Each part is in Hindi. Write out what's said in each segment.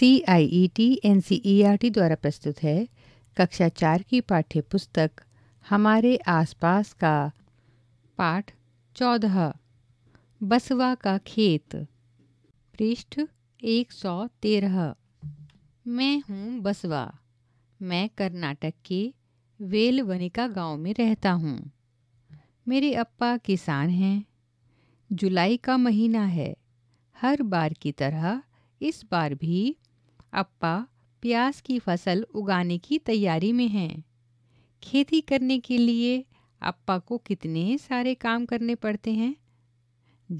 C I E T N C E R T द्वारा प्रस्तुत है कक्षा चार की पाठ्य पुस्तक हमारे आसपास का पाठ चौदह बसवा का खेत पृष्ठ एक सौ तेरह मैं हूँ बसवा मैं कर्नाटक के वेलवनिका गांव में रहता हूँ मेरे अप्पा किसान हैं जुलाई का महीना है हर बार की तरह इस बार भी अप्पा प्याज की फसल उगाने की तैयारी में हैं खेती करने के लिए अप्पा को कितने सारे काम करने पड़ते हैं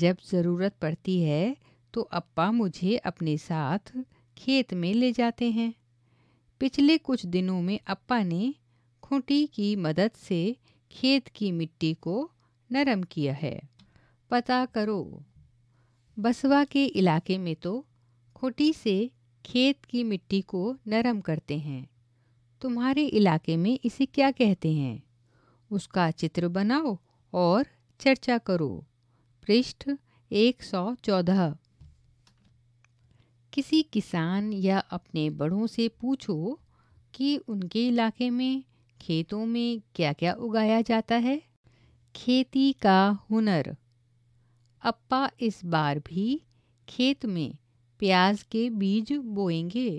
जब ज़रूरत पड़ती है तो अप्पा मुझे अपने साथ खेत में ले जाते हैं पिछले कुछ दिनों में अप्पा ने खूंटी की मदद से खेत की मिट्टी को नरम किया है पता करो बसवा के इलाके में तो खूंटी से खेत की मिट्टी को नरम करते हैं तुम्हारे इलाके में इसे क्या कहते हैं उसका चित्र बनाओ और चर्चा करो पृष्ठ 114 किसी किसान या अपने बड़ों से पूछो कि उनके इलाके में खेतों में क्या क्या उगाया जाता है खेती का हुनर अप्पा इस बार भी खेत में प्याज के बीज बोएंगे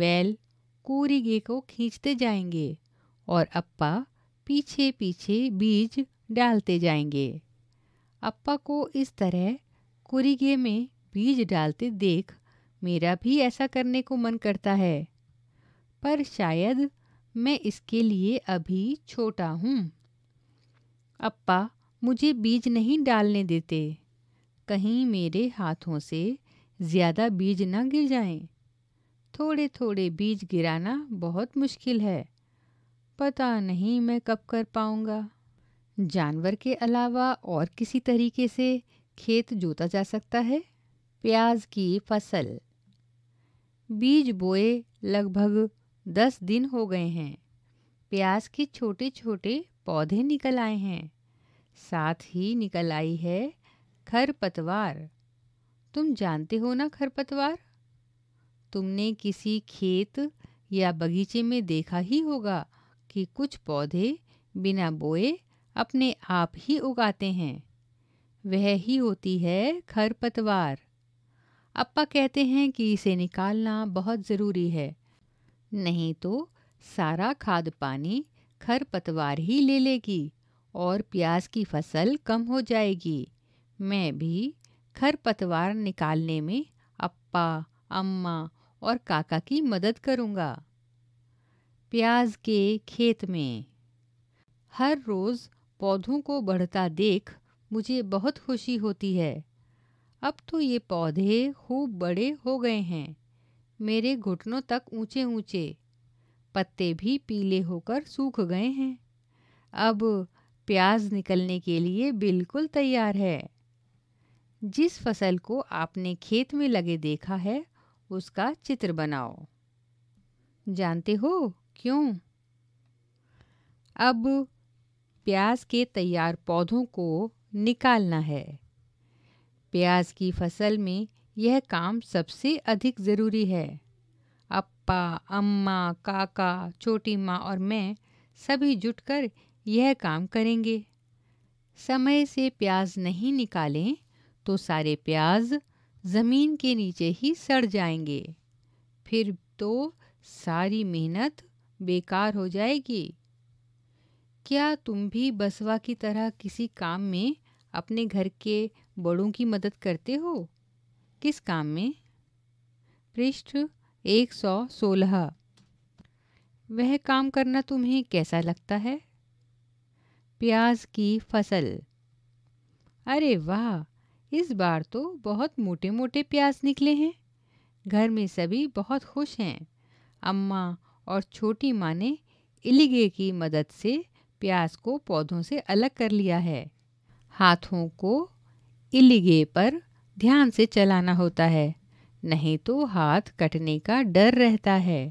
बैल कोरिगे को खींचते जाएंगे और अप्पा पीछे पीछे बीज डालते जाएंगे अप्पा को इस तरह कुरीगे में बीज डालते देख मेरा भी ऐसा करने को मन करता है पर शायद मैं इसके लिए अभी छोटा हूँ अप्पा मुझे बीज नहीं डालने देते कहीं मेरे हाथों से ज़्यादा बीज ना गिर जाएं। थोड़े थोड़े बीज गिराना बहुत मुश्किल है पता नहीं मैं कब कर पाऊँगा जानवर के अलावा और किसी तरीके से खेत जोता जा सकता है प्याज की फसल बीज बोए लगभग दस दिन हो गए हैं प्याज के छोटे छोटे पौधे निकल आए हैं साथ ही निकल आई है खरपतवार तुम जानते हो ना खरपतवार तुमने किसी खेत या बगीचे में देखा ही होगा कि कुछ पौधे बिना बोए अपने आप ही उगाते हैं वह ही होती है खरपतवार अप्पा कहते हैं कि इसे निकालना बहुत ज़रूरी है नहीं तो सारा खाद पानी खरपतवार ही ले लेगी और प्याज की फसल कम हो जाएगी मैं भी खरपतवार निकालने में अप्पा अम्मा और काका की मदद करूँगा प्याज के खेत में हर रोज़ पौधों को बढ़ता देख मुझे बहुत खुशी होती है अब तो ये पौधे खूब बड़े हो गए हैं मेरे घुटनों तक ऊंचे ऊंचे पत्ते भी पीले होकर सूख गए हैं अब प्याज निकलने के लिए बिल्कुल तैयार है जिस फसल को आपने खेत में लगे देखा है उसका चित्र बनाओ जानते हो क्यों अब प्याज के तैयार पौधों को निकालना है प्याज की फसल में यह काम सबसे अधिक ज़रूरी है अप्पा अम्मा काका छोटी माँ और मैं सभी जुटकर यह काम करेंगे समय से प्याज नहीं निकालें तो सारे प्याज ज़मीन के नीचे ही सड़ जाएंगे फिर तो सारी मेहनत बेकार हो जाएगी क्या तुम भी बसवा की तरह किसी काम में अपने घर के बड़ों की मदद करते हो किस काम में पृष्ठ 116 वह काम करना तुम्हें कैसा लगता है प्याज की फसल अरे वाह इस बार तो बहुत मोटे मोटे प्याज निकले हैं घर में सभी बहुत खुश हैं अम्मा और छोटी माँ ने इलीगे की मदद से प्याज को पौधों से अलग कर लिया है हाथों को इलीगे पर ध्यान से चलाना होता है नहीं तो हाथ कटने का डर रहता है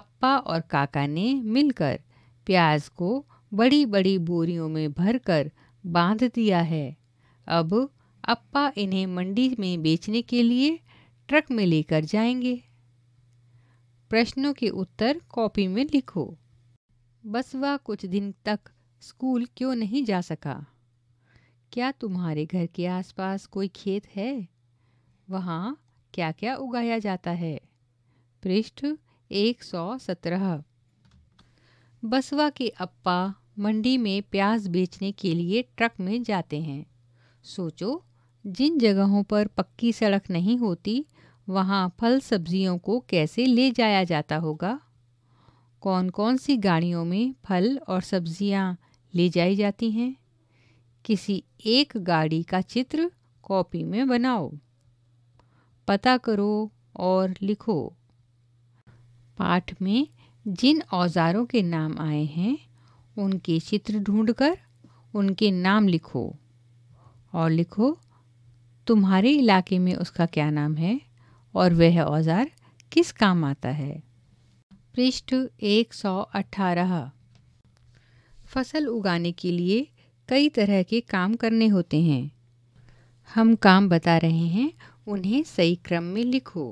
अप्पा और काका ने मिलकर प्याज को बड़ी बड़ी बोरियों में भरकर बांध दिया है अब अप्पा इन्हें मंडी में बेचने के लिए ट्रक में लेकर जाएंगे प्रश्नों के उत्तर कॉपी में लिखो बसवा कुछ दिन तक स्कूल क्यों नहीं जा सका क्या तुम्हारे घर के आसपास कोई खेत है वहाँ क्या क्या उगाया जाता है पृष्ठ एक सौ सत्रह बसवा के अप्पा मंडी में प्याज बेचने के लिए ट्रक में जाते हैं सोचो जिन जगहों पर पक्की सड़क नहीं होती वहाँ फल सब्जियों को कैसे ले जाया जाता होगा कौन कौन सी गाड़ियों में फल और सब्जियाँ ले जाई जाती हैं किसी एक गाड़ी का चित्र कॉपी में बनाओ पता करो और लिखो पाठ में जिन औजारों के नाम आए हैं उनके चित्र ढूंढकर उनके नाम लिखो और लिखो तुम्हारे इलाके में उसका क्या नाम है और वह औज़ार किस काम आता है पृष्ठ 118 फसल उगाने के लिए कई तरह के काम करने होते हैं हम काम बता रहे हैं उन्हें सही क्रम में लिखो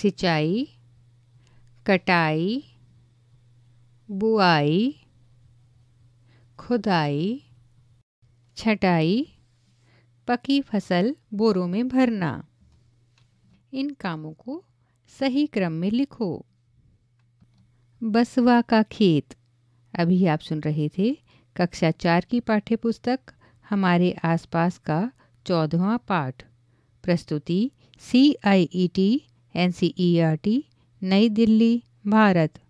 सिंचाई कटाई बुआई खुदाई छटाई पकी फसल बोरों में भरना इन कामों को सही क्रम में लिखो बसवा का खेत अभी आप सुन रहे थे कक्षा चार की पाठ्यपुस्तक हमारे आसपास का चौदहवा पाठ प्रस्तुति C I E T N C E R T नई दिल्ली भारत